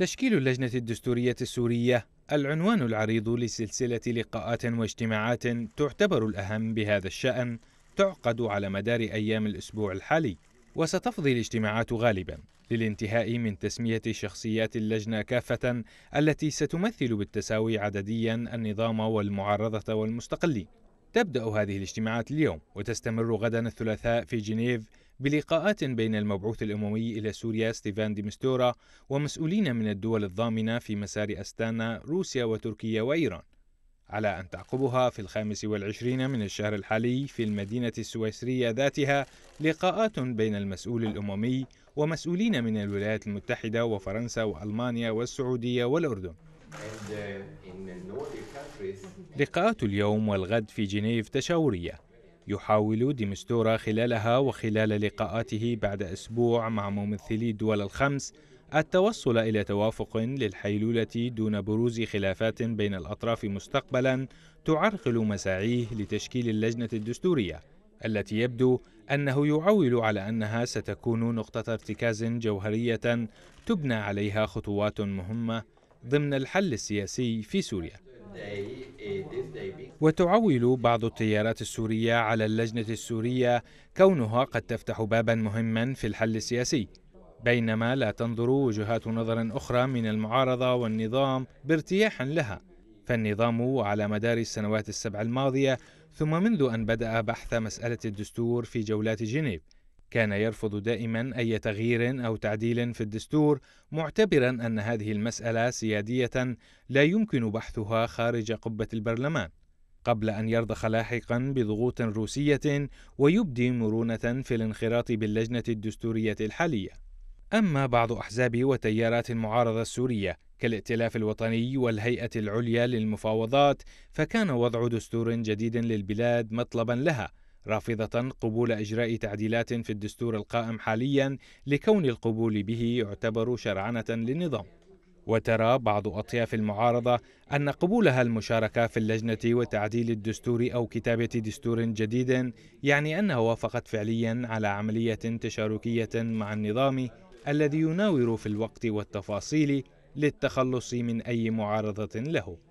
تشكيل اللجنة الدستورية السورية العنوان العريض لسلسلة لقاءات واجتماعات تعتبر الأهم بهذا الشأن تعقد على مدار أيام الأسبوع الحالي وستفضي الاجتماعات غالبا للانتهاء من تسمية شخصيات اللجنة كافة التي ستمثل بالتساوي عدديا النظام والمعارضة والمستقلين تبدأ هذه الاجتماعات اليوم وتستمر غدا الثلاثاء في جنيف بلقاءات بين المبعوث الأممي إلى سوريا ستيفان ديمستورا ومسؤولين من الدول الضامنة في مسار أستانا روسيا وتركيا وإيران على أن تعقبها في الخامس والعشرين من الشهر الحالي في المدينة السويسرية ذاتها لقاءات بين المسؤول الأممي ومسؤولين من الولايات المتحدة وفرنسا وألمانيا والسعودية والأردن uh, لقاءات اليوم والغد في جنيف تشاورية يحاول ديمستورا خلالها وخلال لقاءاته بعد أسبوع مع ممثلي الدول الخمس التوصل إلى توافق للحيلولة دون بروز خلافات بين الأطراف مستقبلا تعرقل مساعيه لتشكيل اللجنة الدستورية التي يبدو أنه يعول على أنها ستكون نقطة ارتكاز جوهرية تبنى عليها خطوات مهمة ضمن الحل السياسي في سوريا وتعول بعض التيارات السورية على اللجنة السورية كونها قد تفتح بابا مهما في الحل السياسي بينما لا تنظر وجهات نظر أخرى من المعارضة والنظام بارتياح لها فالنظام على مدار السنوات السبع الماضية ثم منذ أن بدأ بحث مسألة الدستور في جولات جنيف كان يرفض دائما أي تغيير أو تعديل في الدستور معتبرا أن هذه المسألة سيادية لا يمكن بحثها خارج قبة البرلمان قبل أن يرضخ لاحقا بضغوط روسية ويبدي مرونة في الانخراط باللجنة الدستورية الحالية. أما بعض أحزاب وتيارات المعارضة السورية كالائتلاف الوطني والهيئة العليا للمفاوضات فكان وضع دستور جديد للبلاد مطلبا لها رافضة قبول إجراء تعديلات في الدستور القائم حاليا لكون القبول به يعتبر شرعنة للنظام وترى بعض أطياف المعارضة أن قبولها المشاركة في اللجنة وتعديل الدستور أو كتابة دستور جديد يعني أنها وافقت فعليا على عملية تشاركية مع النظام الذي يناور في الوقت والتفاصيل للتخلص من أي معارضة له